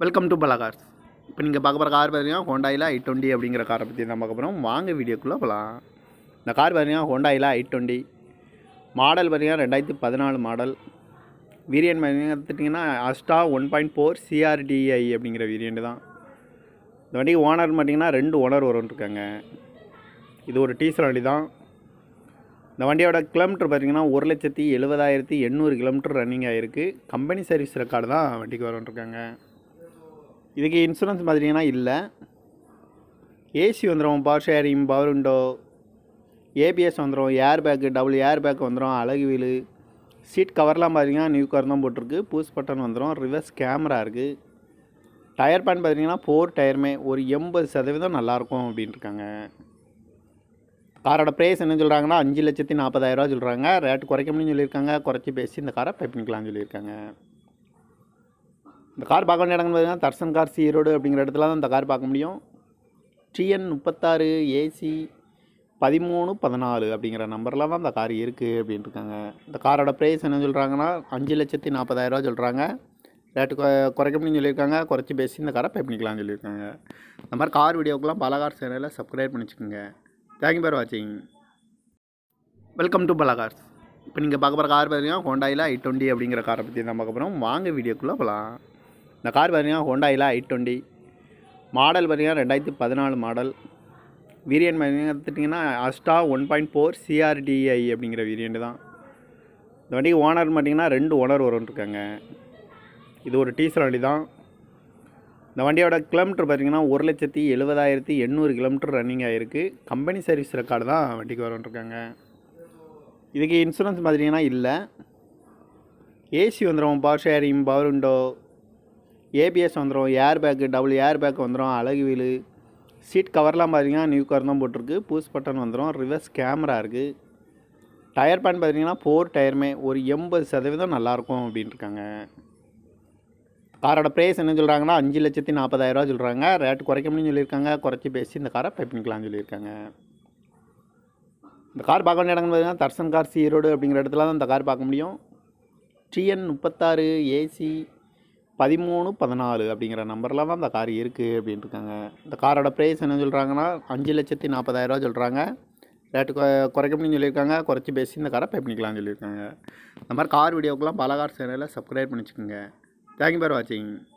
welcome to பலா cars இப்போ நீங்கள் பார்க்க போகிற கார் பார்த்தீங்கன்னா ஹோண்டாயில் ஐ டுவெண்ட்டி அப்படிங்கிற காரை பற்றி தான் பார்க்க போகிறோம் வாங்க வீடியோக்குள்ளே போகலாம் இந்த கார் பார்த்தீங்கன்னா ஹோண்டாயில் ஐ டுவெண்ட்டி மாடல் பார்த்தீங்கன்னா ரெண்டாயிரத்தி பதினாலு மாடல் வீரியன் பார்த்தீங்கன்னா Asta one point four CRDI அப்படிங்கிற வேரியண்ட் தான் இந்த வண்டிக்கு ஓனர் பார்த்தீங்கன்னா ரெண்டு ஓனர் வரும்னு இருக்காங்க இது ஒரு டீசர் வண்டி தான் இந்த வண்டியோட கிலோமீட்டர் பார்த்தீங்கன்னா ஒரு லட்சத்தி எழுபதாயிரத்தி எண்ணூறு கிலோமீட்டர் ரன்னிங் ஆகிருக்கு கம்பெனி சர்வீஸ் ரெக்கார்டு தான் வண்டிக்கு வரும்னு இருக்காங்க இதுக்கு இன்சூரன்ஸ் பார்த்தீங்கன்னா இல்லை ஏசி வந்துடும் power steering power window ABS வந்துடும் air bag double air bag வந்துடும் அழகு வீலு சீட் கவர்லாம் பார்த்தீங்கன்னா நியூ கவர் தான் போட்டிருக்கு பூஸ் பட்டன் வந்துடும் ரிவர்ஸ் கேமரா இருக்குது டயர் பேன் பார்த்தீங்கன்னா ஃபோர் டயருமே ஒரு எண்பது சதவீதம் நல்லாயிருக்கும் அப்படின்ட்டுருக்காங்க காரோட ப்ரைஸ் என்ன சொல்கிறாங்கன்னா அஞ்சு லட்சத்தி நாற்பதாயிரரூவா சொல்கிறாங்க ரேட் குறைக்க முடியும்னு சொல்லியிருக்காங்க குறைச்சி பேசி இந்த காரை பை பண்ணிக்கலாம்னு சொல்லியிருக்காங்க இந்த கார் பார்க்க வேண்டிய இடம்னு பார்த்தீங்கன்னா தர்சன் கார் ஈரோடு அப்படிங்கிற இடத்துல தான் இந்த கார் பார்க்க முடியும் டிஎன் முப்பத்தாறு ஏசி பதிமூணு பதினாலு அப்படிங்கிற நம்பரில் தான் இந்த கார் இருக்குது அப்படின்னு இருக்காங்க இந்த காரோட ப்ரைஸ் என்ன சொல்கிறாங்கன்னா அஞ்சு லட்சத்தி நாற்பதாயிரரூவா சொல்கிறாங்க ரேட்டு குறைக்க முடியும்னு சொல்லியிருக்காங்க குறைச்சி பேசி இந்த காரை பே பண்ணிக்கலாம்னு சொல்லியிருக்காங்க இந்த மாதிரி கார் வீடியோக்கெலாம் பலகார் சேனலில் சப்ஸ்கிரைப் பண்ணிச்சுக்கோங்க தேங்க்யூ ஃபார் வாட்சிங் வெல்கம் டு பலகார்ஸ் இப்போ நீங்கள் பார்க்க போகிற கார் பார்த்தீங்கன்னா ஹோண்டாயில் ஐ டுவெண்ட்டி அப்படிங்கிற காரை பற்றி தான் பார்க்க போகிறோம் வாங்க வீடியோக்குள்ளே போகலாம் இந்த கார் பார்த்திங்கன்னா ஹோண்டாயில் ஐ டுவெண்ட்டி மாடல் பார்த்திங்கன்னா ரெண்டாயிரத்தி பதினாலு மாடல் வீரியன் பார்த்திங்கன்னா Asta one point four CRDI அப்படிங்கிற வீரியன்ட் தான் இந்த வண்டிக்கு ஓனர் பார்த்திங்கன்னா ரெண்டு ஓனர் இருக்காங்க இது ஒரு டீசர் வண்டி தான் இந்த வண்டியோட கிலோமீட்டர் பார்த்திங்கன்னா ஒரு லட்சத்தி எழுபதாயிரத்தி எண்ணூறு கிலோமீட்டர் ரன்னிங் ஆகிருக்கு கம்பெனி சர்வீஸ் ரெக்கார்டு தான் வண்டிக்கு இருக்காங்க இதுக்கு இன்சூரன்ஸ் பார்த்திங்கன்னா இல்லை ஏசி வந்துடும் power steering power window ABS வந்துடும் air bag double air bag வந்துடும் அழகு வீலு சீட் கவர்லாம் பார்த்தீங்கன்னா நியூ கவர் தான் போட்டிருக்கு பூஸ் பட்டன் வந்துடும் ரிவர்ஸ் கேமரா இருக்குது டயர் பேன் பார்த்தீங்கன்னா ஃபோர் டயருமே ஒரு எண்பது சதவீதம் நல்லாயிருக்கும் இருக்காங்க காரோட ப்ரைஸ் என்ன சொல்கிறாங்கன்னா அஞ்சு லட்சத்தி நாற்பதாயிரரூவா சொல்கிறாங்க ரேட் குறைக்க முடியும் சொல்லியிருக்காங்க குறைச்சி பேசி இந்த காரை பை பண்ணிக்கலாம்னு சொல்லியிருக்காங்க இந்த கார் பார்க்க வேண்டிய இடங்கள் பார்த்தீங்கன்னா தர்சன் கார் சீரோடு அப்படிங்கிற இடத்துல தான் இந்த கார் பார்க்க முடியும் டிஎன் முப்பத்தாறு ஏசி பதிமூணு பதினாலு அப்படிங்கிற நம்பரில் தான் அந்த கார் இருக்குது அப்படின்ட்டுருக்காங்க இந்த காரோட ப்ரைஸ் என்ன சொல்கிறாங்கன்னா அஞ்சு லட்சத்தி நாற்பதாயிரரூவா சொல்கிறாங்க ரேட்டு குறைக்க முடியும்னு சொல்லியிருக்காங்க குறைச்சி பேசி இந்த காரை பே பண்ணிக்கலாம்னு சொல்லியிருக்காங்க இந்த மாதிரி கார் வீடியோக்கெலாம் பல கார் சேனலில் சப்ஸ்கிரைப் பண்ணிச்சுக்கோங்க தேங்க்யூ ஃபார் வாட்சிங்